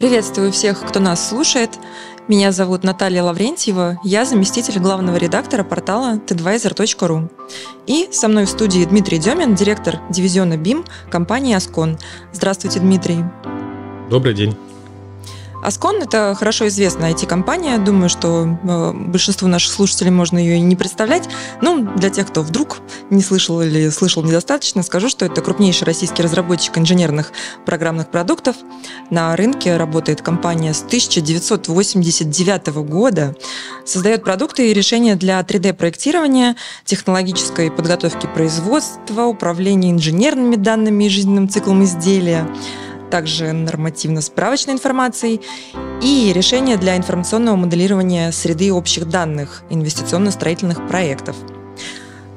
Приветствую всех, кто нас слушает. Меня зовут Наталья Лаврентьева, я заместитель главного редактора портала tadvisor.ru. И со мной в студии Дмитрий Демин, директор дивизиона BIM компании «Аскон». Здравствуйте, Дмитрий. Добрый день. Аскон – это хорошо известная IT-компания. Думаю, что э, большинству наших слушателей можно ее и не представлять. Ну, для тех, кто вдруг не слышал или слышал недостаточно, скажу, что это крупнейший российский разработчик инженерных программных продуктов. На рынке работает компания с 1989 года. Создает продукты и решения для 3D-проектирования, технологической подготовки производства, управления инженерными данными и жизненным циклом изделия – также нормативно-справочной информацией и решения для информационного моделирования среды общих данных инвестиционно-строительных проектов.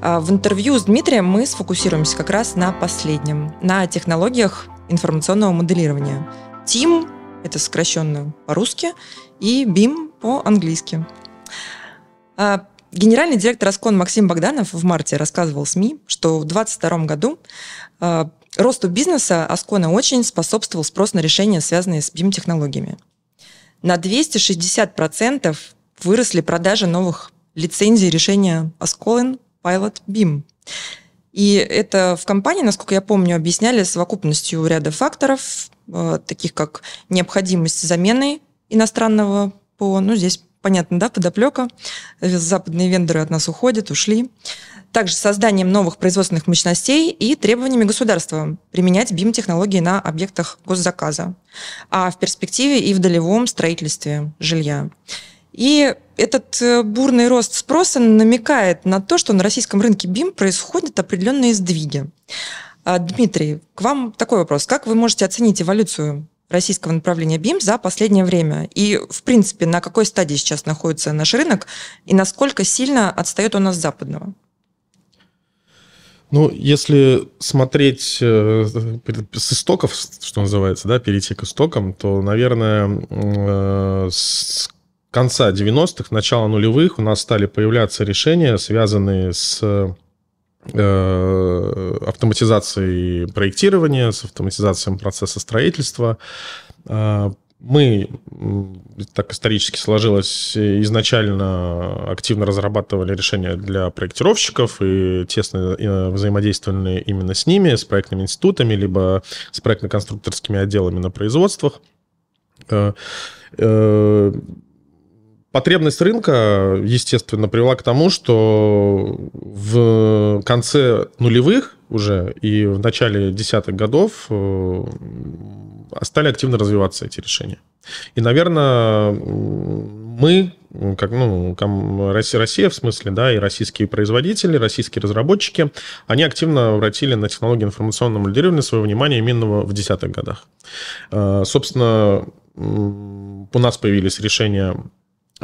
А, в интервью с Дмитрием мы сфокусируемся как раз на последнем, на технологиях информационного моделирования. ТИМ – это сокращенно по-русски, и БИМ по-английски. А, генеральный директор Аскон Максим Богданов в марте рассказывал СМИ, что в 2022 году а, Росту бизнеса Аскона очень способствовал спрос на решения, связанные с BIM-технологиями. На 260% выросли продажи новых лицензий решения Ascolin Pilot BIM. И это в компании, насколько я помню, объясняли совокупностью ряда факторов, э, таких как необходимость замены иностранного ПО, ну здесь Понятно, да, подоплека. Западные вендоры от нас уходят, ушли. Также созданием новых производственных мощностей и требованиями государства применять бим технологии на объектах госзаказа, а в перспективе и в долевом строительстве жилья. И этот э, бурный рост спроса намекает на то, что на российском рынке бим происходят определенные сдвиги. А, Дмитрий, к вам такой вопрос. Как вы можете оценить эволюцию российского направления BIM за последнее время? И, в принципе, на какой стадии сейчас находится наш рынок и насколько сильно отстает он от западного? Ну, если смотреть э, с истоков, что называется, да, перейти к истокам, то, наверное, э, с конца 90-х, начала нулевых у нас стали появляться решения, связанные с Э, автоматизацией проектирования, с автоматизацией процесса строительства. Э, мы, так исторически сложилось, изначально активно разрабатывали решения для проектировщиков и тесно э, взаимодействовали именно с ними, с проектными институтами, либо с проектно-конструкторскими отделами на производствах Потребность рынка, естественно, привела к тому, что в конце нулевых уже и в начале десятых годов э, стали активно развиваться эти решения. И, наверное, мы, как, ну, Россия, Россия в смысле, да, и российские производители, российские разработчики, они активно обратили на технологии информационного моделирования свое внимание именно в десятых годах. Э, собственно, у нас появились решения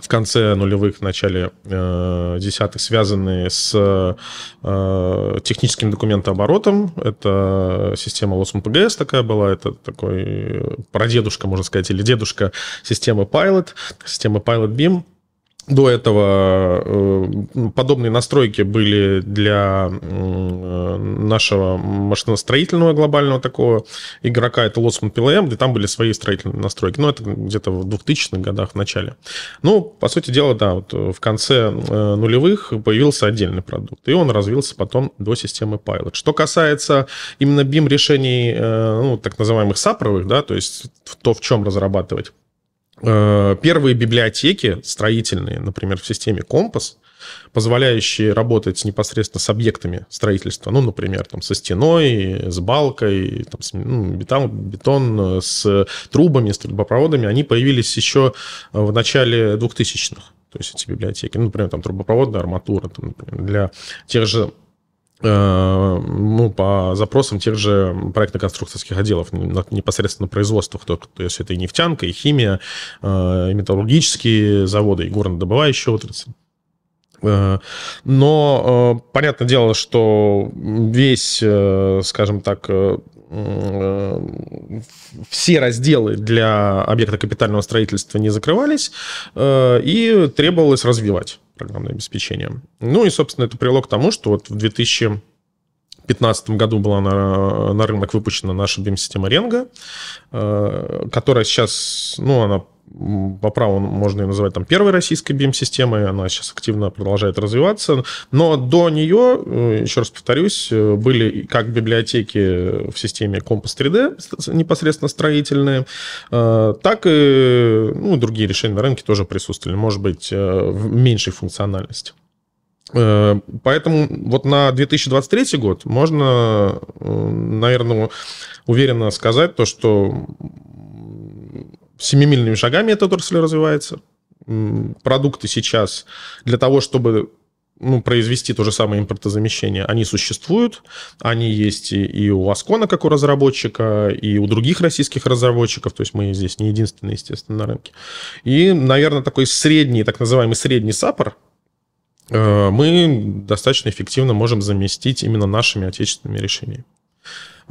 в конце нулевых, в начале э, десятых, связанные с э, техническим документооборотом. Это система LOSMPGS такая была, это такой э, прадедушка, можно сказать, или дедушка системы Pilot, системы Pilot BIM. До этого э, подобные настройки были для э, нашего машиностроительного глобального такого игрока, это Losman PLM, эм, где там были свои строительные настройки. Но ну, это где-то в 2000-х годах в начале. Ну, по сути дела, да, вот э, в конце нулевых появился отдельный продукт, и он развился потом до системы Pilot. Что касается именно BIM решений, ну, так называемых сапровых, да, то есть то, в чем разрабатывать Э, первые библиотеки строительные, например, в системе «Компас», позволяющие работать непосредственно с объектами строительства, ну, например, там, со стеной, с балкой, там, с, ну, бетон, бетон, э, с трубами, с трубопроводами, они появились еще э, в начале 2000-х, то есть эти библиотеки, ну, например, там трубопроводная арматура, там, например, для тех же Э, ну, по запросам тех же проектно-конструкторских отделов, непосредственно производствах, то, то есть это и нефтянка, и химия, э, и металлургические заводы, и горнодобывающая отрасль. Э, но понятное дело, что весь, скажем так, Э, все разделы для объекта капитального строительства не закрывались, э, и требовалось развивать программное обеспечение. Ну и, собственно, это привело к тому, что вот в 2000 2015 году была на, на рынок выпущена наша BIM-система Ренга, э, которая сейчас, ну, она по праву можно ее называть там первой российской BIM-системой, она сейчас активно продолжает развиваться, но до нее, э, еще раз повторюсь, э, были как библиотеки в системе Compass 3D непосредственно строительные, э, так и ну, другие решения на рынке тоже присутствовали, может быть, в меньшей функциональности. Поэтому вот на 2023 год можно, наверное, уверенно сказать то, что семимильными шагами эта отрасль развивается. Продукты сейчас для того, чтобы ну, произвести то же самое импортозамещение. Они существуют, они есть и, и у Аскона, как у разработчика, и у других российских разработчиков, то есть мы здесь не единственные, естественно, на рынке. И, наверное, такой средний, так называемый средний саппор, э, мы достаточно эффективно можем заместить именно нашими отечественными решениями.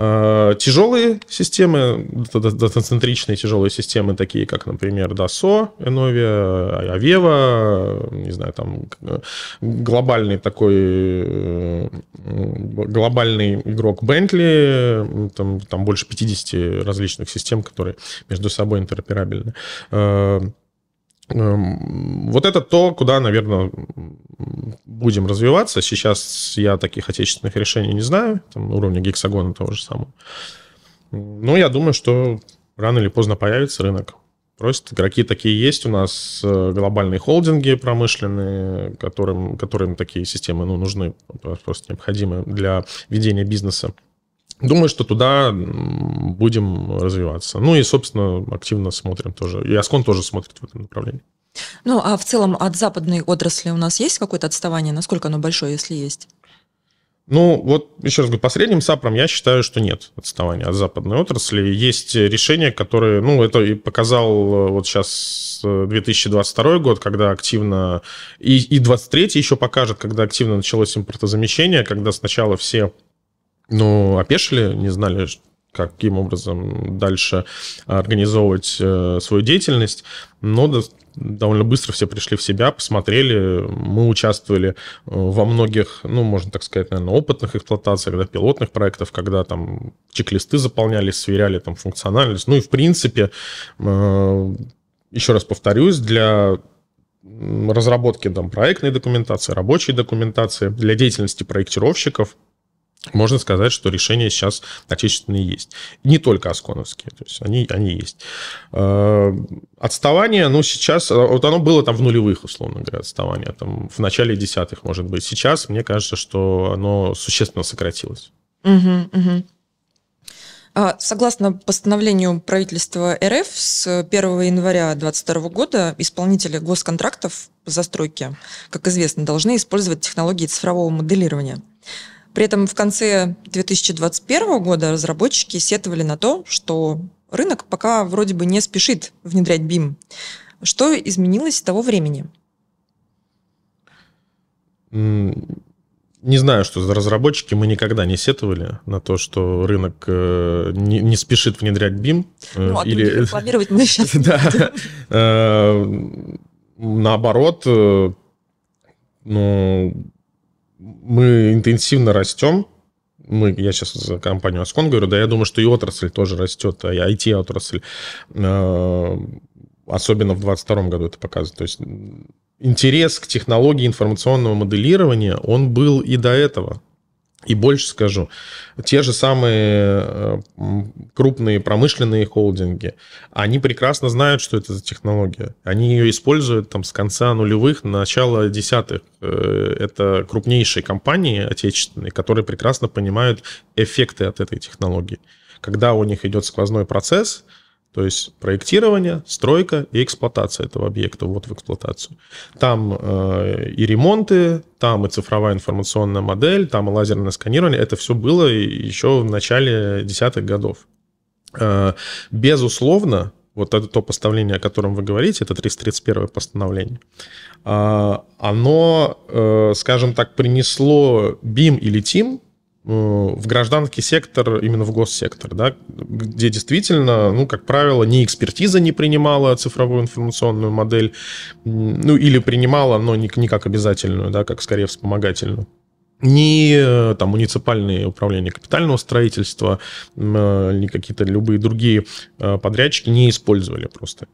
А, тяжелые системы, центричные тяжелые системы, такие как, например, DASO, Enovia, а, Aveva, не знаю, там э, глобальный такой э, глобальный игрок Bentley, там, там больше 50 различных систем, которые между собой интероперабельны. Э, вот это то, куда, наверное, будем развиваться. Сейчас я таких отечественных решений не знаю, там, на уровне гексагона того же самого. Но я думаю, что рано или поздно появится рынок. Просто игроки такие есть у нас, э, глобальные холдинги промышленные, которым, которым такие системы ну, нужны, просто необходимы для ведения бизнеса. Думаю, что туда будем развиваться. Ну и, собственно, активно смотрим тоже. И Аскон тоже смотрит в этом направлении. Ну, а в целом от западной отрасли у нас есть какое-то отставание? Насколько оно большое, если есть? Ну, вот еще раз говорю, по средним САПРам я считаю, что нет отставания от западной отрасли. Есть решения, которые, ну, это и показал э, вот сейчас 2022 э, год, когда активно, и, и 23 еще покажет, когда активно началось импортозамещение, когда сначала все, ну, опешили, не знали, каким образом дальше организовывать э, свою деятельность, но довольно быстро все пришли в себя, посмотрели. Мы участвовали э, во многих, ну, можно так сказать, наверное, опытных эксплуатациях, да, пилотных проектов, когда там чек-листы заполнялись, сверяли там функциональность. Ну и, в принципе, э, еще раз повторюсь, для разработки там проектной документации, рабочей документации, для деятельности проектировщиков – можно сказать, что решения сейчас отечественные есть. Не только осконовские, то есть они, они есть. Э, отставание, ну, сейчас, э, вот оно было там в нулевых, условно говоря, отставание, там в начале десятых, может быть. Сейчас, мне кажется, что оно существенно сократилось. Угу, угу. Согласно постановлению правительства РФ с 1 января 2022 года исполнители госконтрактов по застройке, как известно, должны использовать технологии цифрового моделирования – при этом в конце 2021 года разработчики сетовали на то, что рынок пока вроде бы не спешит внедрять BIM. Что изменилось с того времени? Не знаю, что за разработчики. Мы никогда не сетовали на то, что рынок э, не, не спешит внедрять BIM. Э, ну, а или... рекламировать мы сейчас. Да. Э, наоборот, ну, мы интенсивно растем. Мы, я сейчас за компанию Аскон говорю, да я думаю, что и отрасль тоже растет, а и IT-отрасль. Э, особенно в 2022 году это показывает. То есть интерес к технологии информационного моделирования, он был и до этого. И больше скажу, те же самые э, крупные промышленные холдинги, они прекрасно знают, что это за технология. Они ее используют там с конца нулевых, начала десятых. Э, это крупнейшие компании отечественные, которые прекрасно понимают эффекты от этой технологии. Когда у них идет сквозной процесс – то есть проектирование, стройка и эксплуатация этого объекта, вот в эксплуатацию. Там э, и ремонты, там и цифровая информационная модель, там и лазерное сканирование. Это все было еще в начале десятых годов. Э, безусловно, вот это то постановление, о котором вы говорите, это 331 постановление, э, оно, э, скажем так, принесло BIM или TIM Э, в гражданский сектор, именно в госсектор, да, где действительно, ну, как правило, ни экспертиза не принимала цифровую информационную модель, ну, или принимала, но не, не как обязательную, да, как скорее вспомогательную ни э, там муниципальные управления капитального строительства, э, ни какие-то любые другие э, подрядчики не использовали просто.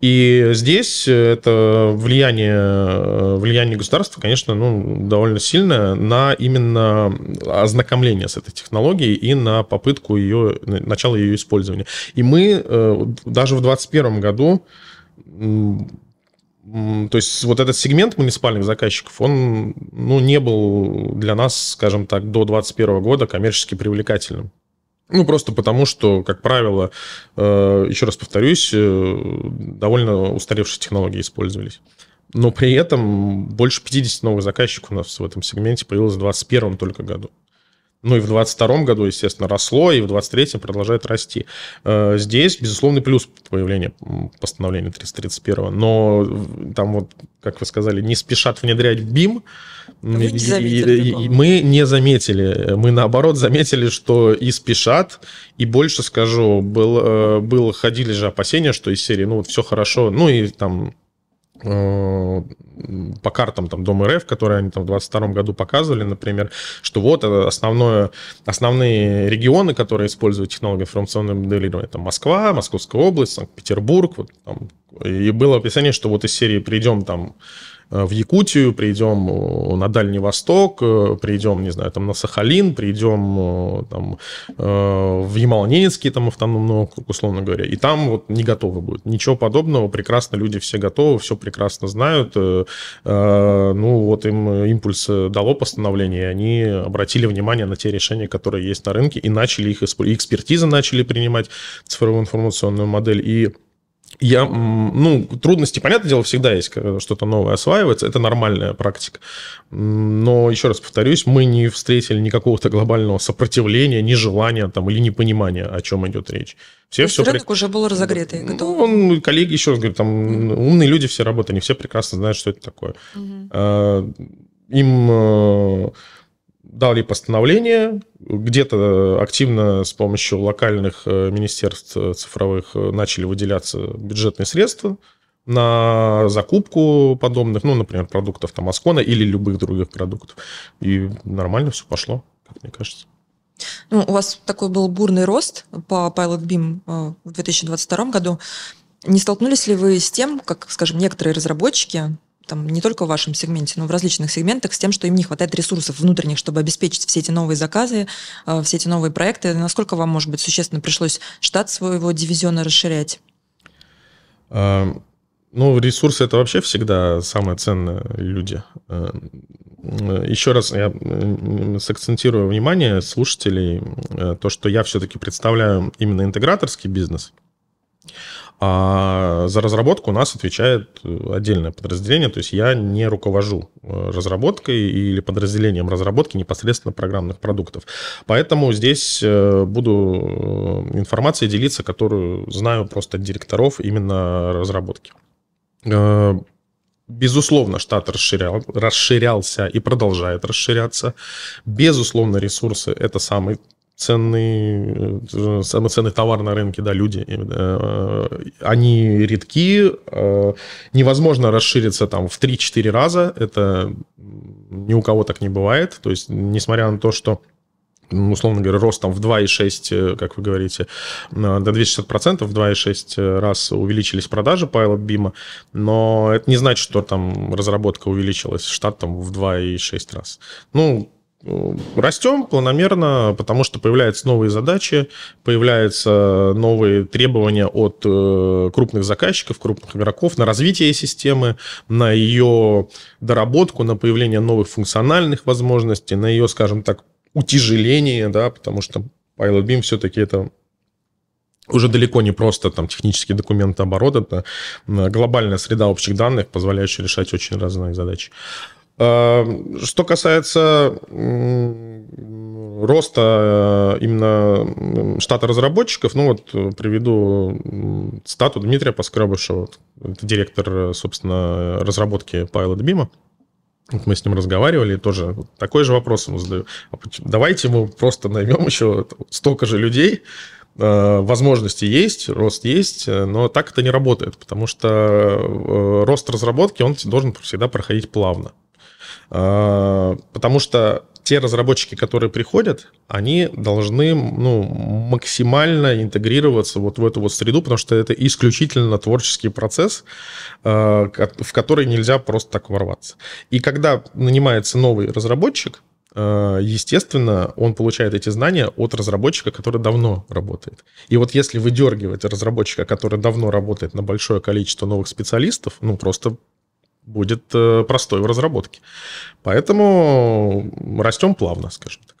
И здесь это влияние, влияние государства, конечно, ну, довольно сильное на именно ознакомление с этой технологией и на попытку ее, начала ее использования. И мы даже в 2021 году то есть вот этот сегмент муниципальных заказчиков, он ну, не был для нас, скажем так, до 2021 года коммерчески привлекательным. Ну, просто потому, что, как правило, э, еще раз повторюсь, э, довольно устаревшие технологии использовались. Но при этом больше 50 новых заказчиков у нас в этом сегменте появилось в 2021 только году. Ну и в 2022 году, естественно, росло, и в 2023 продолжает расти. Э, здесь, безусловно, плюс появление постановления 331, но э, там вот, как вы сказали, не спешат внедрять BIM, не и, и, мы не заметили, мы наоборот заметили, что и спешат, и больше скажу, был, э, было, ходили же опасения, что из серии, ну вот все хорошо, ну и там Э, по картам там Дом РФ, которые они там в 22 году показывали, например, что вот э, основное, основные регионы, которые используют технологию информационного моделирования, это Москва, Московская область, Санкт-Петербург, вот, там, и было описание, что вот из серии придем там Э, в Якутию, придем э, на Дальний Восток, э, придем, не знаю, там на Сахалин, придем там в Ямало-Ненецкий там автономный округ, условно говоря, и там вот не готовы будет. Ничего подобного, прекрасно люди все готовы, все прекрасно знают. Ну, вот им импульс дало постановление, и они обратили внимание на те решения, которые есть на рынке, и начали их, экспертизы начали принимать цифровую информационную модель, и я, ну, трудности, понятное дело, всегда есть, когда э, что-то новое осваивается, это нормальная практика. Но, еще раз повторюсь, мы не встретили никакого-то глобального сопротивления, нежелания там, или непонимания, о чем идет речь. Все, все рынок при... уже был разогретый, готов? Ну, он, коллеги, еще раз говорю, там mm-hmm. умные люди все работают, они все прекрасно знают, что это такое. Mm-hmm. Им э, дали постановление, где-то активно с помощью локальных э, министерств э, цифровых э, начали выделяться бюджетные средства на закупку подобных, ну, например, продуктов там Аскона или любых других продуктов. И нормально все пошло, как мне кажется. Ну, у вас такой был бурный рост по Pilot Beam в 2022 году. Не столкнулись ли вы с тем, как, скажем, некоторые разработчики там, не только в вашем сегменте, но в различных сегментах с тем, что им не хватает ресурсов внутренних, чтобы обеспечить все эти новые заказы, э, все эти новые проекты. Насколько вам, может быть, существенно пришлось штат своего дивизиона расширять? А, ну, ресурсы это вообще всегда самое ценное люди. Э, э, еще раз я сакцентирую внимание слушателей, то, что я все-таки представляю именно интеграторский бизнес. А за разработку у нас отвечает э, отдельное подразделение, то есть я не руковожу э, разработкой или подразделением разработки непосредственно программных продуктов. Поэтому здесь э, буду информацией делиться, которую знаю просто от директоров именно разработки. Безусловно, штат расширял, расширялся и продолжает расширяться. Безусловно, ресурсы – это самый ценный, самый э, ценный товар на рынке, да, люди. Э, э, они редки, невозможно расшириться там в 3-4 раза, это ни у кого так не бывает. То есть, несмотря на то, что ну, условно говоря, рост там в 2,6, как вы говорите, до 260%, в 2,6 раз увеличились продажи Pilot бима но это не значит, что там разработка увеличилась, штат там в 2,6 раз. Ну, Э, растем планомерно, потому что появляются новые задачи, появляются новые требования от э, крупных заказчиков, крупных игроков на развитие системы, на ее доработку, на появление новых функциональных возможностей, на ее, скажем так, утяжеление, да, потому что Pilot Beam все-таки это уже далеко не просто там технические документы а оборота, это э, глобальная среда общих данных, позволяющая решать очень разные задачи. Эм, что касается роста э, именно штата разработчиков, ну вот э, приведу стату Дмитрия Поскрабышева, это директор, э, собственно, разработки Pilot Beam. Вот мы с ним разговаривали, тоже такой же вопрос ему задаю. А давайте мы просто наймем еще столько же людей, возможности есть, рост есть, но так это не работает, потому что рост разработки, он должен всегда проходить плавно. А, потому что те разработчики, которые приходят, они должны ну, максимально интегрироваться вот в эту вот среду, потому что это исключительно творческий процесс, а, в который нельзя просто так ворваться. И когда нанимается новый разработчик, а, естественно, он получает эти знания от разработчика, который давно работает. И вот если выдергивать разработчика, который давно работает на большое количество новых специалистов, ну, просто будет э, простой в разработке. Поэтому растем плавно, скажем так.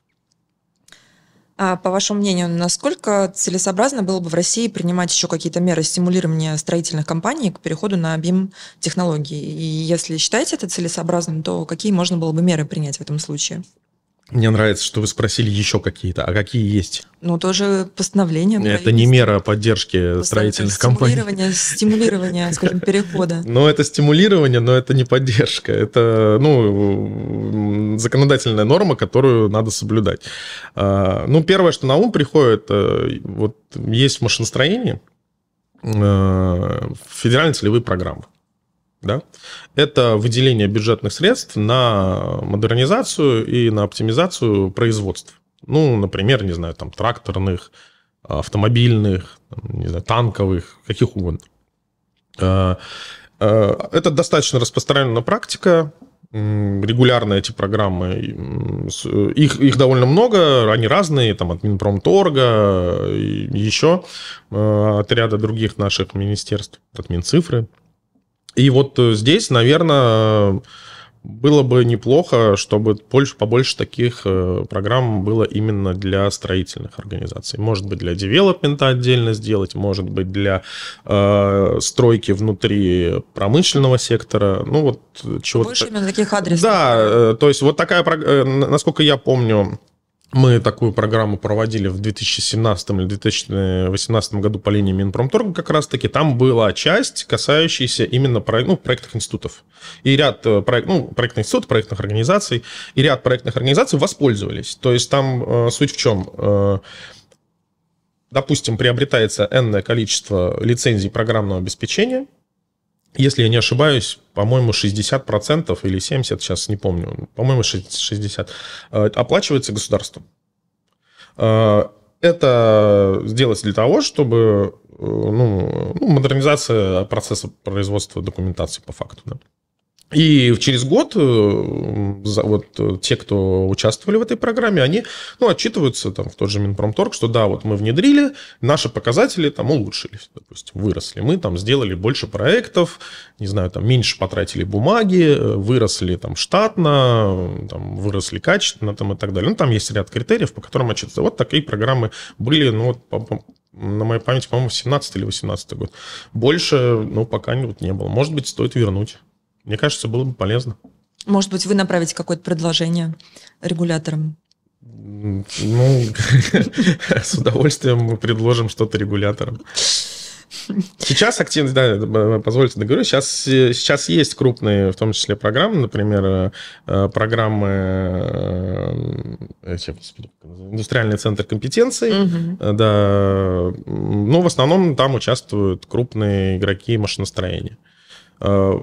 А по вашему мнению, насколько целесообразно было бы в России принимать еще какие-то меры стимулирования строительных компаний к переходу на BIM-технологии? И если считаете это целесообразным, то какие можно было бы меры принять в этом случае? Мне нравится, что вы спросили еще какие-то. А какие есть? Ну, тоже постановление. Это не мера поддержки строительных компаний. Стимулирование, стимулирование, скажем, перехода. Но ну, это стимулирование, но это не поддержка. Это, ну, законодательная норма, которую надо соблюдать. А, ну, первое, что на ум приходит, э, вот есть в машиностроении э, федеральные целевые программы. Да? Это выделение бюджетных средств на модернизацию и на оптимизацию производств. Ну, например, не знаю, там тракторных, автомобильных, не знаю, танковых, каких угодно. А, а, это достаточно распространенная практика. Регулярно эти программы, их, их довольно много, они разные, там от Минпромторга, э, еще э, отряда других наших министерств, от Минцифры. И вот э, здесь, наверное, было бы неплохо, чтобы больше, побольше таких э, программ было именно для строительных организаций. Может быть, для девелопмента отдельно сделать, может быть, для э, стройки внутри промышленного сектора. Ну, вот э, чего-то... Больше именно таких адресов. Да, то есть вот такая, насколько я помню, мы такую программу проводили в 2017 или 2018 году по линии Минпромторга как раз-таки. Там была часть, касающаяся именно проект, ну, проектных институтов. И ряд э, проект, ну, проектных институтов, проектных организаций, и ряд проектных организаций воспользовались. То есть там э, суть в чем? Э, допустим, приобретается энное количество лицензий программного обеспечения – если я не ошибаюсь, по-моему, 60% или 70%, сейчас не помню, по-моему, 60%, э, оплачивается государством. Э, это сделать для того, чтобы э, ну, ну, модернизация процесса производства документации по факту. Да? И через год э, вот э, те, кто участвовали в этой программе, они ну, отчитываются там, в тот же Минпромторг, что да, вот мы внедрили, наши показатели там улучшились, допустим, выросли. Мы там сделали больше проектов, не знаю, там меньше потратили бумаги, э, выросли там штатно, там, выросли качественно там, и так далее. Ну, там есть ряд критериев, по которым отчитываются. Вот такие программы были, ну, вот, на моей памяти, по-моему, 17 или 18 год. Больше, ну, пока вот не было. Может быть, стоит вернуть. Мне кажется, было бы полезно. Может быть, вы направите какое-то предложение регуляторам? Ну, с удовольствием мы предложим что-то регуляторам. Сейчас активно, да, позвольте договорю, сейчас, сейчас есть крупные, в том числе, программы, например, э, программы э, индустриальный центр компетенций, угу. да, но ну, в основном там участвуют крупные игроки машиностроения. Э,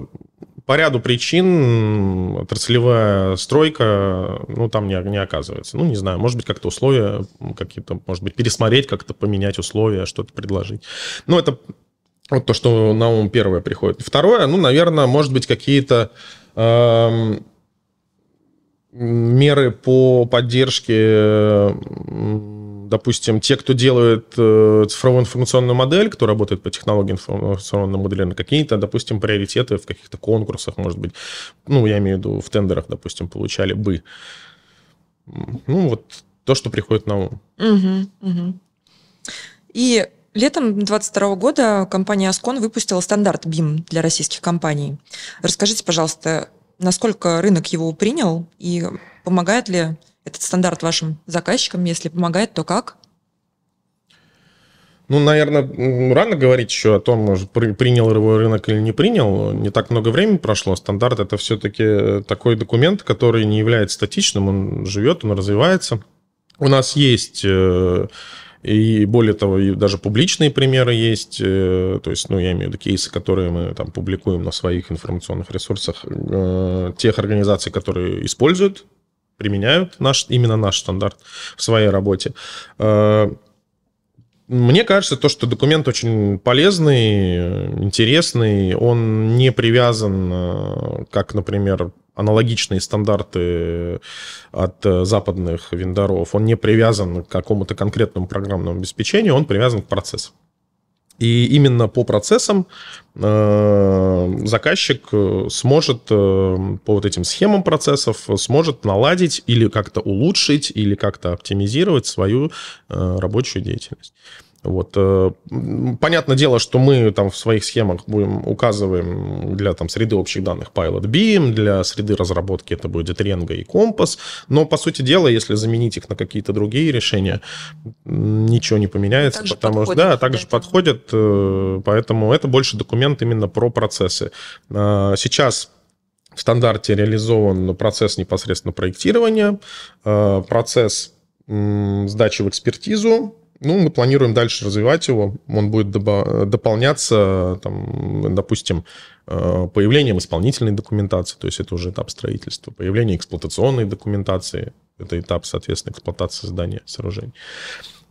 по ряду причин отраслевая стройка, ну, там не, не оказывается. Ну, не знаю, может быть, как-то условия какие-то, может быть, пересмотреть, как-то поменять условия, что-то предложить. Ну, это вот то, что на ум первое приходит. Второе, ну, наверное, может быть, какие-то э, меры по поддержке допустим, те, кто делает э, цифровую информационную модель, кто работает по технологии информационного моделирования, какие-то, допустим, приоритеты в каких-то конкурсах, может быть, ну, я имею в виду в тендерах, допустим, получали бы. Ну, вот то, что приходит на ум. Угу, угу. И Летом 2022 года компания Ascon выпустила стандарт BIM для российских компаний. Расскажите, пожалуйста, насколько рынок его принял и помогает ли этот стандарт вашим заказчикам? Если помогает, то как? Ну, наверное, рано говорить еще о том, принял его рынок или не принял. Не так много времени прошло. Стандарт это все-таки э, такой документ, который не является статичным. Он живет, он развивается. У нас есть э, и более того, и даже публичные примеры есть. Э, то есть, ну, я имею в виду кейсы, которые мы там публикуем на своих информационных ресурсах тех организаций, которые используют применяют наш, именно наш стандарт в своей работе. Э, мне кажется, то, что документ очень полезный, интересный, он не привязан, э, как, например, аналогичные стандарты от э, западных вендоров, он не привязан к какому-то конкретному программному обеспечению, он привязан к процессу. И именно по процессам э, заказчик э, сможет э, по вот этим схемам процессов сможет наладить или как-то улучшить или как-то оптимизировать свою рабочую деятельность. Вот. Э, понятное дело, что мы там в своих схемах будем указываем для там, среды общих данных Pilot Beam, для среды разработки это будет Rengo и Компас, но, по сути дела, если заменить их на какие-то другие решения, ничего не поменяется, также потому что... Да, также подходят, э, поэтому это больше документ именно про процессы. А, сейчас в стандарте реализован процесс непосредственно проектирования, э, процесс сдачи в экспертизу, ну, мы планируем дальше развивать его. Он будет дополняться, там, допустим, э, появлением исполнительной документации, то есть это уже этап строительства, появление эксплуатационной документации, это этап, соответственно, эксплуатации здания, сооружений.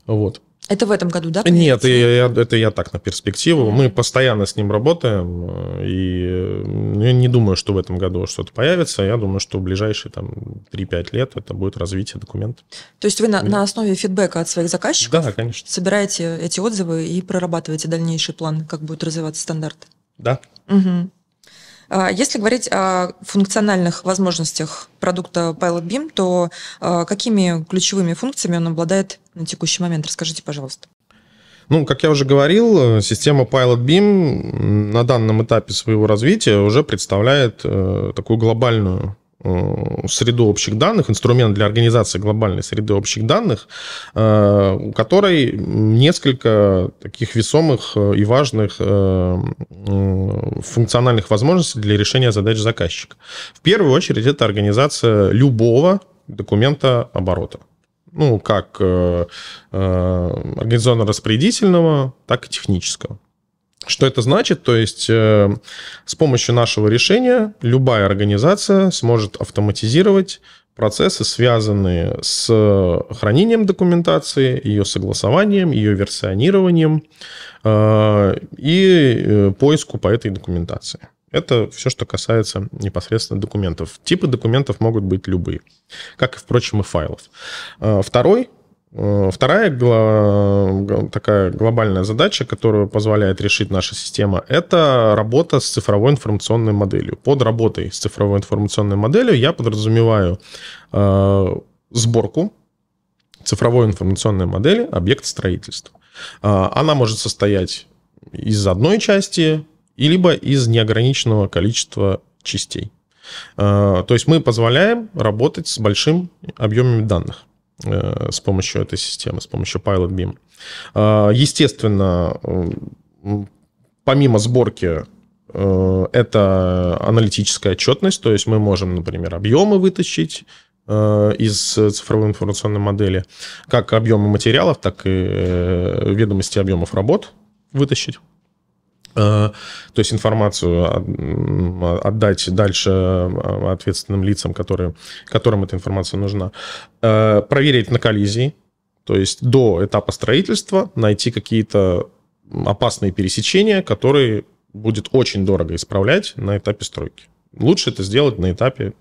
Вот. Это в этом году, да? Нет, я, я, это я так на перспективу. Мы постоянно с ним работаем, и ну, я не думаю, что в этом году что-то появится. Я думаю, что в ближайшие там 3-5 лет это будет развитие документа. То есть вы на, на основе фидбэка от своих заказчиков да, конечно. собираете эти отзывы и прорабатываете дальнейший план, как будет развиваться стандарт? Да. Угу. А, если говорить о функциональных возможностях продукта Pilot Beam, то а, какими ключевыми функциями он обладает на текущий момент? Расскажите, пожалуйста. Ну, как я уже говорил, система Pilot Beam на данном этапе своего развития уже представляет э, такую глобальную Э, среду общих данных, инструмент для организации глобальной среды общих данных, э, у которой несколько таких весомых э, и важных функциональных возможностей для решения задач заказчика. В первую очередь это организация любого документа оборота ну, как э, э, организационно-распорядительного, так и технического. Что это значит? То есть э, с помощью нашего решения любая организация сможет автоматизировать процессы, связанные с хранением документации, ее согласованием, ее версионированием э, и э, поиску по этой документации. Это все, что касается непосредственно документов. Типы документов могут быть любые, как, и, впрочем, и файлов. Э, второй Э, вторая такая глобальная задача, которую позволяет решить наша система, это работа с цифровой информационной моделью. Под работой с цифровой информационной моделью я подразумеваю э, сборку цифровой информационной модели объекта строительства. Э, она может состоять из одной части, и либо из неограниченного количества частей. то есть мы позволяем работать с большим объемами данных. Э, с помощью этой системы, с помощью Pilot Beam. А, естественно, помимо сборки э, это аналитическая отчетность, то есть мы можем, например, объемы вытащить э, из цифровой информационной модели, как объемы материалов, так и ведомости объемов работ вытащить. Э, то есть информацию отдать дальше э, ответственным лицам, которые, которым эта информация нужна, э, проверить на коллизии, то есть до этапа строительства найти какие-то опасные пересечения, которые будет очень дорого исправлять на этапе стройки. Лучше это сделать на этапе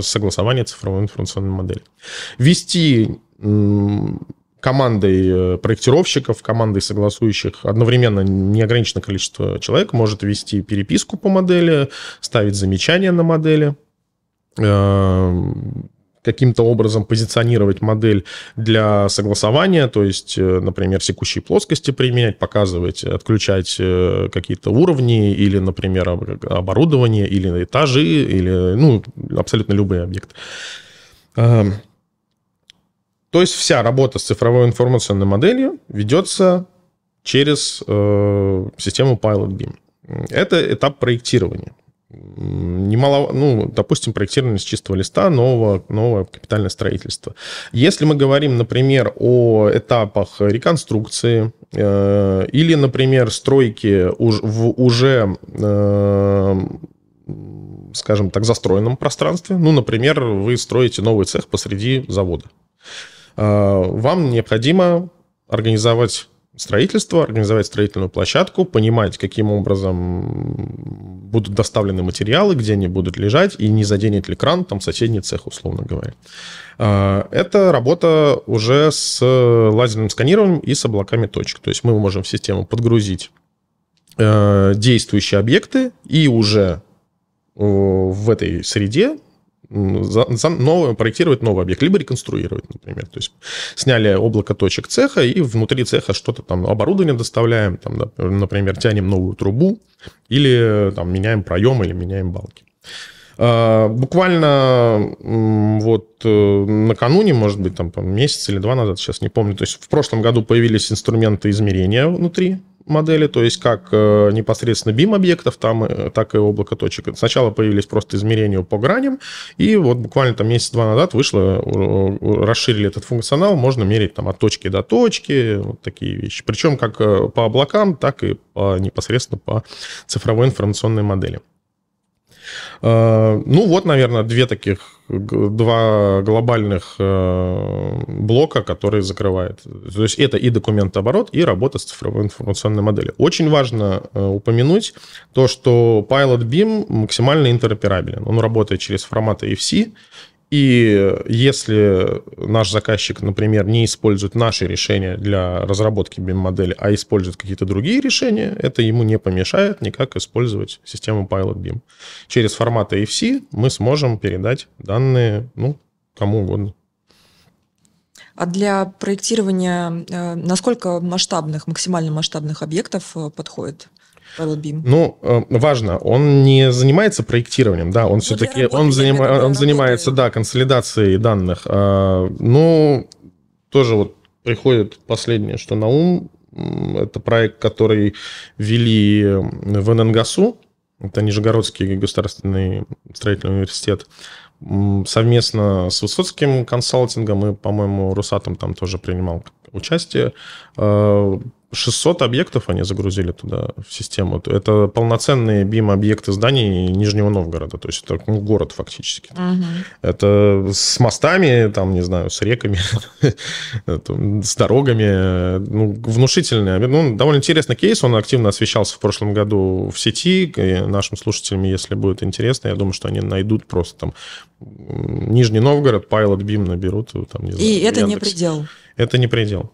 согласования цифровой информационной модели. Вести командой э, проектировщиков, командой согласующих одновременно неограниченное количество человек может вести переписку по модели, ставить замечания на модели, э, каким-то образом позиционировать модель для согласования, то есть, э, например, секущие плоскости применять, показывать, отключать какие-то уровни или, например, оборудование, или этажи, или ну, абсолютно любые объекты. Эм, то есть вся работа с цифровой информационной моделью ведется через э, систему Pilot Это этап проектирования. Немало, ну, допустим, проектирование с чистого листа, нового, новое капитальное строительство. Если мы говорим, например, о этапах реконструкции э, или, например, стройки уж, в уже э, скажем так, застроенном пространстве. Ну, например, вы строите новый цех посреди завода. А, вам необходимо организовать строительство, организовать строительную площадку, понимать, каким образом будут доставлены материалы, где они будут лежать, и не заденет ли кран там соседний цех, условно говоря. А, это работа уже с лазерным сканированием и с облаками точек. То есть мы можем в систему подгрузить э, действующие объекты и уже в этой среде сам новое, проектировать новый объект, либо реконструировать, например. То есть сняли облако точек цеха и внутри цеха что-то там, ну, оборудование доставляем, там, например, тянем новую трубу или там, меняем проем или меняем балки. А, буквально вот э, накануне, может быть, там месяц или два назад, сейчас не помню, то есть в прошлом году появились инструменты измерения внутри модели, то есть как э, непосредственно BIM объектов, там, э, так и облако точек. Сначала появились просто измерения по граням, и вот буквально там месяц-два назад вышло, расширили этот функционал, можно мерить там от точки до точки, вот такие вещи. Причем как э, по облакам, так и по, непосредственно по цифровой информационной модели. Э, ну вот, наверное, две таких, два глобальных э, блока, которые закрывает. То есть это и документооборот, и работа с цифровой информационной моделью. Очень важно э, упомянуть то, что Pilot BIM максимально интероперабелен. Он работает через форматы AFC, и если наш заказчик, например, не использует наши решения для разработки BIM-модели, а использует какие-то другие решения, это ему не помешает никак использовать систему Pilot BIM. Через формат AFC мы сможем передать данные ну, кому угодно. А для проектирования э, насколько масштабных, максимально масштабных объектов э, подходит? Ну, э, важно, он не занимается проектированием, да, он ну, все-таки, он, заним, он работы. занимается, да, консолидацией данных. А, Но ну, тоже вот приходит последнее, что на ум, это проект, который вели э, в ННГСУ, это Нижегородский государственный строительный университет, совместно с Высоцким консалтингом и, по-моему, Русатом там тоже принимал участие. А, 600 объектов они загрузили туда в систему. Это полноценные BIM-объекты зданий Нижнего Новгорода. То есть это ну, город фактически. Угу. Это с мостами, там, не знаю, с реками, с дорогами. Ну, внушительный. Ну, довольно интересный кейс. Он активно освещался в прошлом году в сети. И нашим слушателям, если будет интересно, я думаю, что они найдут просто там Нижний Новгород, Pilot BIM наберут. Там, не знаю, и это Яндекс. не предел. Это не предел.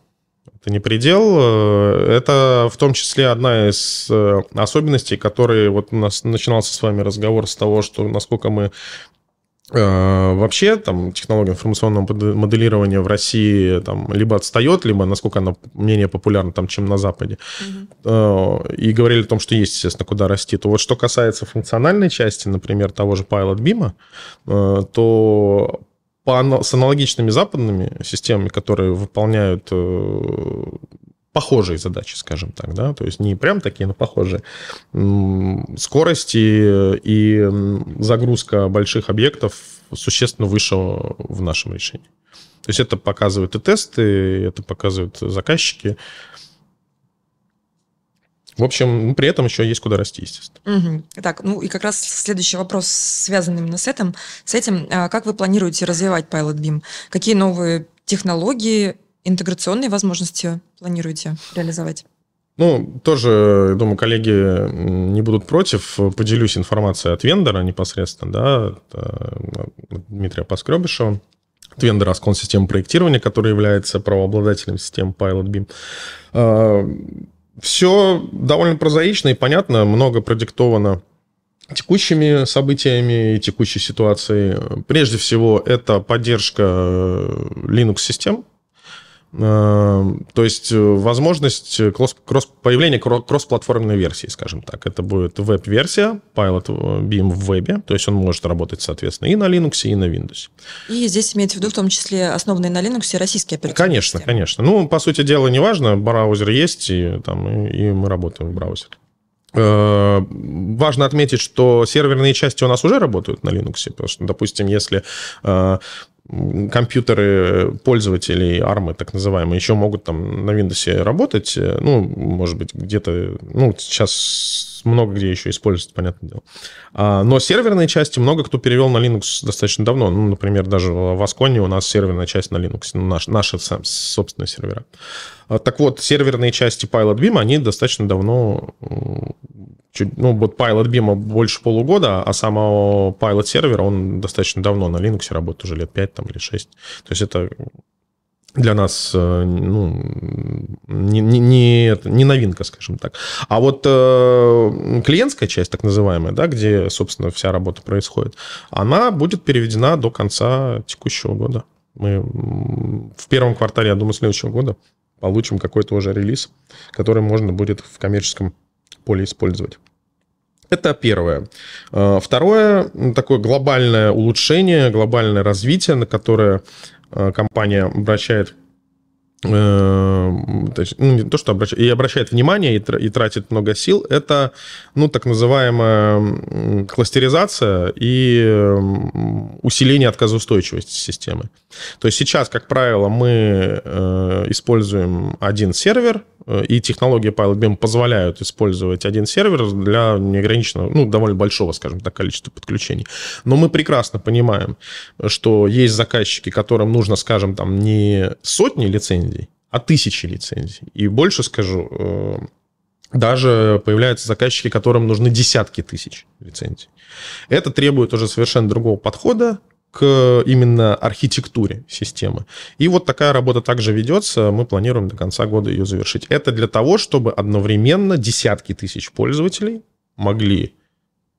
Это не предел. Э, это в том числе одна из э, особенностей, которые вот у нас начинался с вами разговор с того, что насколько мы э, вообще там технология информационного моделирования в России там либо отстает, либо насколько она менее популярна там, чем на Западе. Mm-hmm. И говорили о том, что есть, естественно, куда расти. То вот что касается функциональной части, например, того же Pilot Beam, то по, с аналогичными западными системами, которые выполняют э, похожие задачи, скажем так, да, то есть не прям такие, но похожие. Скорости и загрузка больших объектов существенно выше в нашем решении. То есть это показывают и тесты, это показывают заказчики. В общем, ну, при этом еще есть куда расти, естественно. Угу. Так, ну и как раз следующий вопрос, связанный именно с этим. С этим, а, как вы планируете развивать Pilot BIM? Какие новые технологии, интеграционные возможности планируете реализовать? Ну, тоже, думаю, коллеги не будут против. Поделюсь информацией от вендора непосредственно, да, э, Дмитрия Поскребышева. От вендора Аскон системы проектирования, который является правообладателем системы Pilot BIM все довольно прозаично и понятно, много продиктовано текущими событиями и текущей ситуацией. Прежде всего, это поддержка э, Linux-систем, Эм, то есть э, возможность э, кросс, кросс, появления кросс-платформенной версии, скажем так. Это будет веб-версия, Pilot э, Beam в вебе, то есть он может работать, соответственно, и на Linux, и на Windows. И здесь имеется в виду в том числе основанные на Linux российские операционные Конечно, системы. конечно. Ну, по сути дела, неважно, браузер есть, и, там, и, и мы работаем в браузере. Важно отметить, что серверные части у нас уже работают на Linux, потому что, допустим, если компьютеры пользователей армы, так называемые, еще могут там на Windows работать. Э, ну, может быть, где-то... Ну, сейчас много где еще используется, понятное дело. А, но серверные части много кто перевел на Linux достаточно давно. Ну, например, даже в Асконе у нас серверная часть на Linux, ну, наш, наши собственные сервера. А, так вот, серверные части PilotBeam, они достаточно давно чуть, ну, вот Pilot Beam больше полугода, а самого Pilot сервера, он достаточно давно на Linux работает, уже лет 5 там, или 6. То есть это для нас э, ну, не, не, не, новинка, скажем так. А вот э, клиентская часть, так называемая, да, где, собственно, вся работа происходит, она будет переведена до конца текущего года. Мы в первом квартале, я думаю, следующего года получим какой-то уже релиз, который можно будет в коммерческом поле использовать. Это первое. Э, второе, такое глобальное улучшение, глобальное развитие, на которое Э, компания обращает Эм, то есть, ну, не то, что обращает, и обращает внимание, и, тратит много сил, это, ну, так называемая кластеризация и эм, усиление отказоустойчивости системы. То есть сейчас, как правило, мы э, используем один сервер, э, и технологии PileBeam позволяют использовать один сервер для неограниченного, ну, довольно большого, скажем так, количества подключений. Но мы прекрасно понимаем, что есть заказчики, которым нужно, скажем, там не сотни лицензий, а тысячи лицензий. И больше скажу, э, даже появляются заказчики, которым нужны десятки тысяч лицензий. Это требует уже совершенно другого подхода к именно архитектуре системы. И вот такая работа также ведется. Мы планируем до конца года ее завершить. Это для того, чтобы одновременно десятки тысяч пользователей могли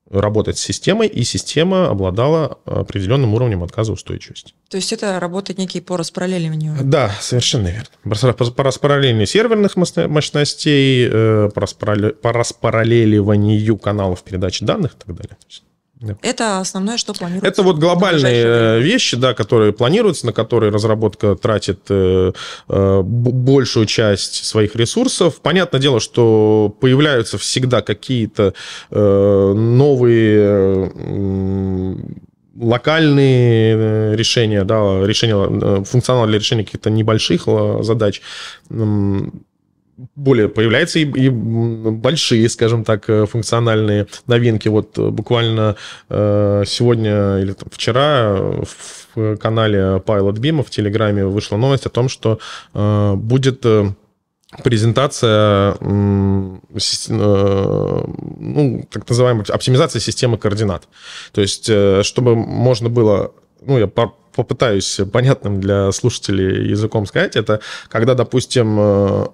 работать с системой, и система обладала определенным уровнем отказоустойчивости. То есть это работает некий по распараллеливанию? Да, совершенно верно. По распараллеливанию серверных мощностей, э, по распараллеливанию каналов передачи данных и так далее. Да. Это основное, что планируется. Это вот глобальные э, вещи, да, которые планируются, на которые разработка тратит э, э, большую часть своих ресурсов. Понятное дело, что появляются всегда какие-то э, новые э, локальные решения, да, решения, э, функционал для решения каких-то небольших э, задач более появляются и, и большие, скажем так, э, функциональные новинки. Вот э, буквально э, сегодня или там, вчера э, в канале Pilot Beam в Телеграме вышла новость о том, что э, будет презентация э, ну, так называемая оптимизация системы координат. То есть, э, чтобы можно было ну, я попытаюсь понятным для слушателей языком сказать, это когда, допустим,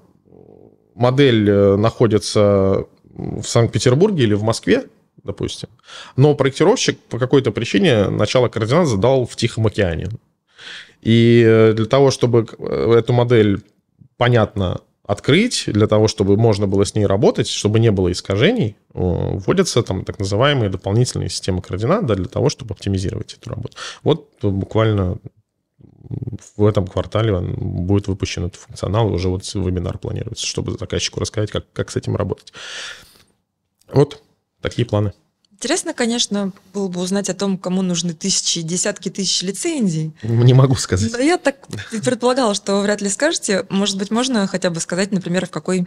модель э, находится в Санкт-Петербурге или в Москве, допустим, но проектировщик по какой-то причине начало координат задал в Тихом океане. И э, для того, чтобы э, эту модель понятно открыть, для того, чтобы можно было с ней работать, чтобы не было искажений, вводятся там так называемые дополнительные системы координат да, для того, чтобы оптимизировать эту работу. Вот буквально в этом квартале он будет выпущен этот функционал, уже вот вебинар планируется, чтобы заказчику рассказать, как, как с этим работать. Вот такие планы. Интересно, конечно, было бы узнать о том, кому нужны тысячи, десятки тысяч лицензий. Не могу сказать. Но я так предполагала, что вы вряд ли скажете. Может быть, можно хотя бы сказать, например, в какой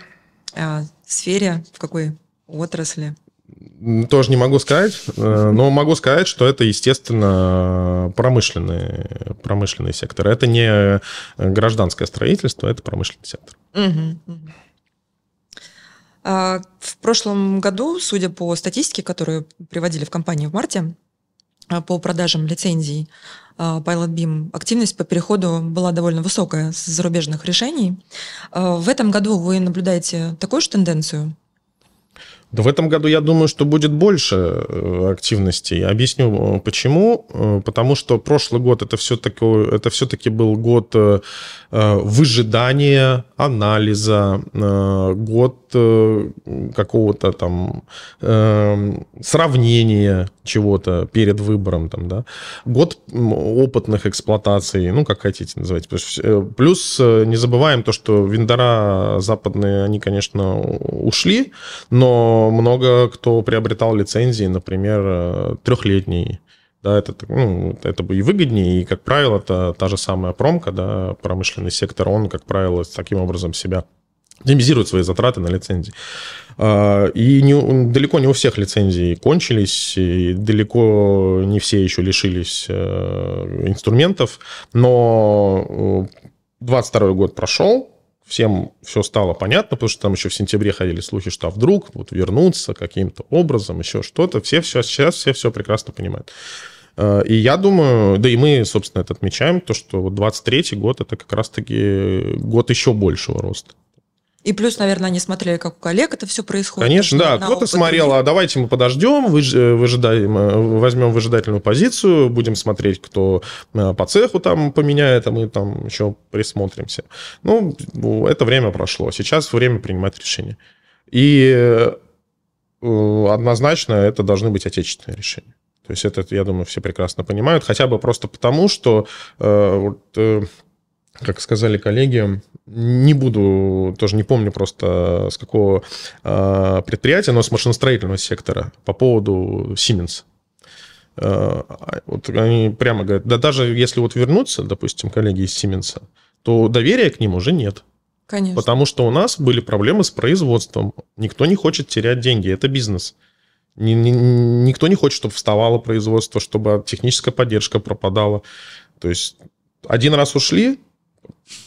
э, сфере, в какой отрасли тоже не могу сказать, э, но могу сказать, что это, естественно, промышленный, промышленный сектор. Это не гражданское строительство, это промышленный сектор. А, в прошлом году, судя по статистике, которую приводили в компании в марте, а, по продажам лицензий а, Pilot Beam, активность по переходу была довольно высокая с зарубежных решений. В этом году вы наблюдаете такую же тенденцию? Да в этом году, я думаю, что будет больше э, активностей. Объясню э, почему. Э, потому что прошлый год это все-таки, это все-таки был год выжидания, анализа, год Э, какого-то там э, сравнения чего-то перед выбором, там, да, год опытных эксплуатаций, ну, как хотите называть э, Плюс э, не забываем то, что вендора западные, они, конечно, ушли, но много кто приобретал лицензии, например, трехлетние, да, это, ну, это бы и выгоднее, и, как правило, это та же самая промка, да, промышленный сектор, он, как правило, таким образом себя минимизируют свои затраты на лицензии. А, и не, далеко не у всех лицензии кончились, и далеко не все еще лишились э, инструментов, но 22 э, год прошел, всем все стало понятно, потому что там еще в сентябре ходили слухи, что а вдруг вот вернутся каким-то образом, еще что-то. Все все сейчас все все прекрасно понимают. Э, и я думаю, да и мы, собственно, это отмечаем, то, что вот 23-й год это как раз-таки год еще большего роста. И плюс, наверное, они смотрели, как у коллег это все происходит. Конечно, да. Кто-то смотрел, а давайте мы подождем, э, выжидаем, э, возьмем выжидательную позицию, будем смотреть, кто э, по цеху там поменяет, а мы там еще присмотримся. Ну, это время прошло. Сейчас время принимать решения. И однозначно это должны быть отечественные решения. То есть это, я думаю, все прекрасно понимают, хотя бы просто потому, что э, вот, э, как сказали коллеги, не буду, тоже не помню просто с какого э, предприятия, но с машиностроительного сектора по поводу Siemens. Э, вот они прямо говорят, да даже если вот вернуться, допустим, коллеги из Siemens, то доверия к ним уже нет. Конечно. Потому что у нас были проблемы с производством. Никто не хочет терять деньги, это бизнес. Ни, ни, никто не хочет, чтобы вставало производство, чтобы техническая поддержка пропадала. То есть один раз ушли,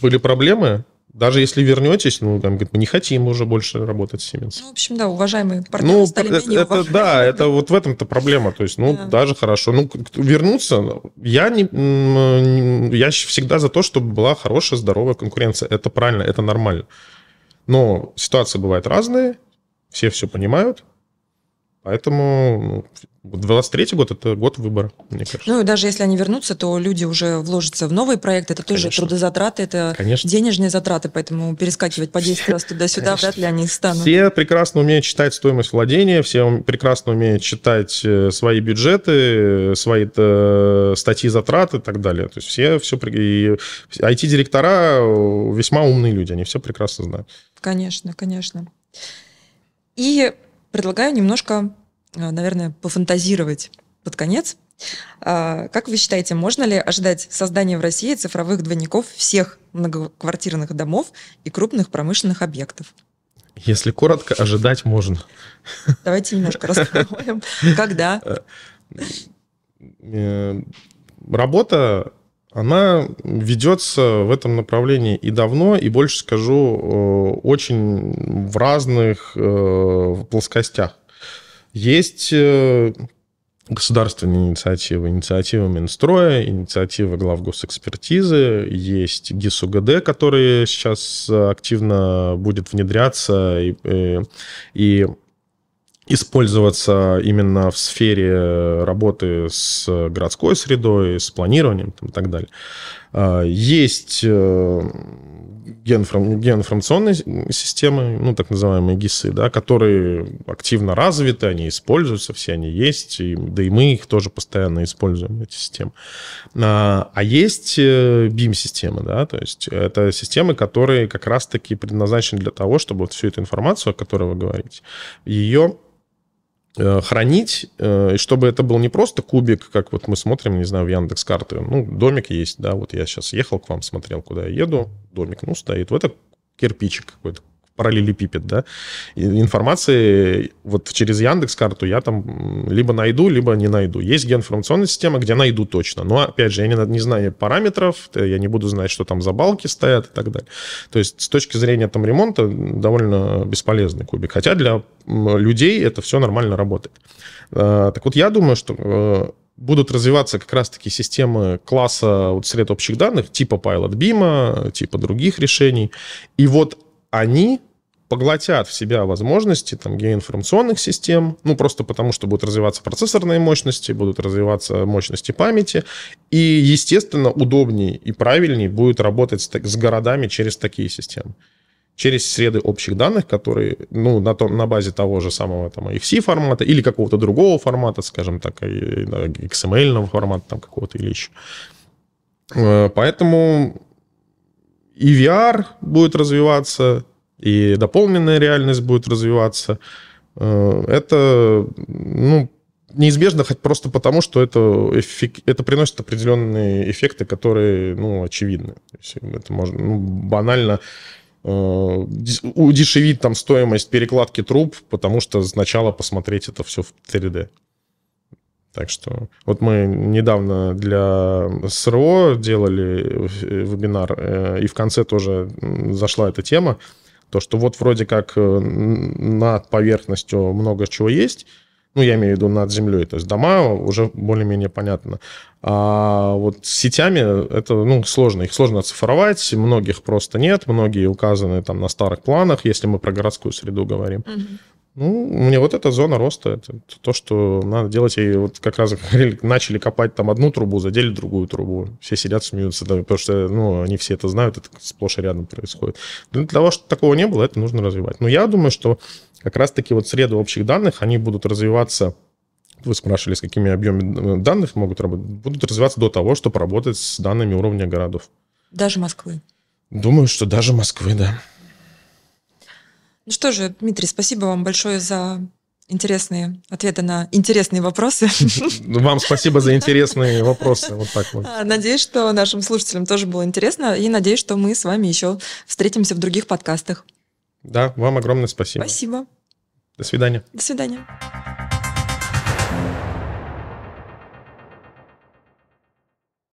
были проблемы, даже если вернетесь, ну, там, говорит, мы не хотим уже больше работать с Siemens. Ну, в общем, да, уважаемые партнеры ну, стали это, менее это, Да, это вот в этом-то проблема. То есть, ну, да. даже хорошо. Ну, вернуться, ну, я, не, я всегда за то, чтобы была хорошая, здоровая конкуренция. Это правильно, это нормально. Но ситуации бывают разные, все все понимают, Поэтому 23 ну, год – это год выбора, мне кажется. Ну и даже если они вернутся, то люди уже вложатся в новый проект. Это тоже Конечно. трудозатраты, это Конечно. денежные затраты, поэтому перескакивать по 10 раз туда-сюда Конечно. вряд ли они станут. Все прекрасно умеют читать стоимость владения, все прекрасно умеют читать э, свои бюджеты, э, свои э, статьи затрат и так далее. То есть все, все... И IT-директора весьма умные люди, они все прекрасно знают. Конечно, конечно. И предлагаю немножко, э, наверное, пофантазировать под конец. А, как вы считаете, можно ли ожидать создания в России цифровых двойников всех многоквартирных домов и крупных промышленных объектов? Если коротко, ожидать можно. Давайте немножко раскроем. Когда? Э, э, работа она ведется в этом направлении и давно, и больше скажу, э, очень в разных э, плоскостях. Есть э, государственные инициативы, инициатива Минстроя, инициатива глав госэкспертизы, есть ГИСУГД, который сейчас активно будет внедряться и, и, и использоваться именно в сфере э, работы с э, городской средой, с планированием там, и так далее. А, есть э, геоинформ... геоинформационные системы, ну, так называемые ГИСы, да, которые активно развиты, они используются, все они есть, и, да и мы их тоже постоянно используем, эти системы. А, а есть BIM-системы, да, то есть это системы, которые как раз-таки предназначены для того, чтобы вот всю эту информацию, о которой вы говорите, ее Э, хранить, э, и чтобы это был не просто кубик, как вот мы смотрим, не знаю, в Яндекс карты. Ну, домик есть, да, вот я сейчас ехал к вам, смотрел, куда я еду, домик, ну, стоит. Вот это кирпичик какой-то параллелепипед, да, информации вот через Яндекс карту я там либо найду, либо не найду. Есть геоинформационная система, где найду точно, но, опять же, я не, не знаю параметров, э, я не буду знать, что там за балки стоят и так далее. То есть с точки зрения там ремонта довольно бесполезный кубик, хотя для людей это все нормально работает. Э, так вот, я думаю, что э, будут развиваться как раз-таки системы класса вот сред общих данных, типа Pilot Beam, типа других решений. И вот они поглотят в себя возможности там, геоинформационных систем, ну, просто потому, что будут развиваться процессорные мощности, будут развиваться мощности памяти, и, естественно, удобнее и правильнее будет работать с, с городами через такие системы через среды общих данных, которые ну, на, том, на базе того же самого там, IFC формата или какого-то другого формата, скажем так, XML формата там какого-то или еще. Э, поэтому и VR будет развиваться, и дополненная реальность будет развиваться. Э, это, ну, неизбежно хоть просто потому, что это, эффек... это приносит определенные эффекты, которые, ну, очевидны. это можно ну, банально э, удешевить там стоимость перекладки труб, потому что сначала посмотреть это все в 3D. Так что вот мы недавно для СРО делали э, вебинар, и в конце тоже зашла эта тема. То, что вот вроде как э, над поверхностью много чего есть, ну, я имею в виду над землей, то есть дома уже более-менее понятно. А вот с сетями это, ну, сложно, их сложно оцифровать, многих просто нет, многие указаны там на старых планах, если мы про городскую среду говорим. Угу. Ну, мне вот эта зона роста, это то, что надо делать. И вот как раз начали копать там одну трубу, задели другую трубу. Все сидят, смеются, да, потому что, ну, они все это знают, это сплошь и рядом происходит. Для того, чтобы такого не было, это нужно развивать. Но я думаю, что как раз-таки вот среды общих данных, они будут развиваться вы спрашивали, с какими объемами данных могут работать, будут развиваться до того, чтобы работать с данными уровня городов. Даже Москвы. Думаю, что даже Москвы, да. Ну что же, Дмитрий, спасибо вам большое за интересные ответы на интересные вопросы. Ну, вам спасибо за интересные вопросы. Вот так вот. А, надеюсь, что нашим слушателям тоже было интересно, и надеюсь, что мы с вами еще встретимся в других подкастах. Да, вам огромное спасибо. Спасибо. До свидания. До свидания.